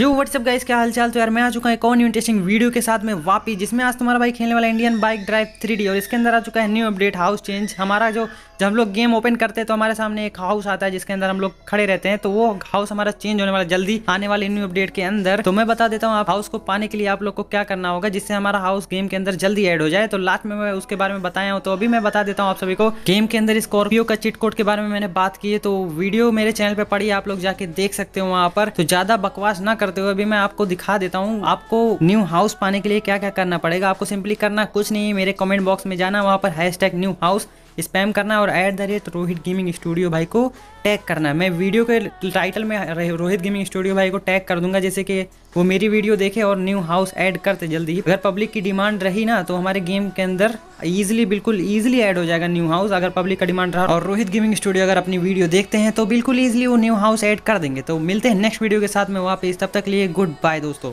यो WhatsApp guys क्या हालचाल तो यार मैं आ चुका है एक इंटरेस्टिंग वीडियो के साथ में वापी जिसमें आज तुम्हारा भाई खेलने वाला इंडियन बाइक ड्राइव थ्री और इसके अंदर आ चुका है न्यू अपडेट हाउस चेंज हमारा जो जब हम लोग गेम ओपन करते हैं तो हमारे सामने एक हाउस आता है जिसके अंदर हम लोग खड़े रहते हैं तो वो हाउस हमारा चेंज होने वाला जल्दी आने वाले न्यू अपडेट के अंदर तो मैं बता देता हूँ आप हाउस को पाने के लिए आप लोग को क्या करना होगा जिससे हमारा हाउस गेम के अंदर जल्दी एड हो जाए तो लास्ट में मैं उसके बारे में बताया हूँ तो अभी मैं बता देता हूँ आप सभी को गेम के अंदर स्कॉर्पियो का चिटकोट के बारे में मैंने बात की है तो वीडियो मेरे चैनल पर पड़ी आप लोग जाके देख सकते हो वहाँ पर तो ज्यादा बकवास ना करते हुए भी मैं आपको दिखा देता हूँ आपको न्यू हाउस पाने के लिए क्या क्या करना पड़ेगा आपको सिंपली करना कुछ नहीं मेरे कमेंट बॉक्स में जाना वहाँ पर हैश न्यू हाउस स्पैम करना और at the rate Rohit gaming studio भाई को टैग करना मैं वीडियो के टाइटल में रोहित गेमिंग स्टूडियो भाई को टैग कर दूंगा जैसे कि वो मेरी वीडियो देखे और न्यू हाउस ऐड करते जल्दी ही अगर पब्लिक की डिमांड रही ना तो हमारे गेम के अंदर ईजिली बिल्कुल ईजिली ऐड हो जाएगा न्यू हाउस अगर पब्लिक का डिमांड रहा और रोहित गेमिंग स्टूडियो अगर अपनी वीडियो देखते हैं तो बिल्कुल ईजिली वो न्यू हाउस ऐड कर देंगे तो मिलते हैं नेक्स्ट वीडियो के साथ में वहाँ पे तब तक लिए गुड बाय दोस्तों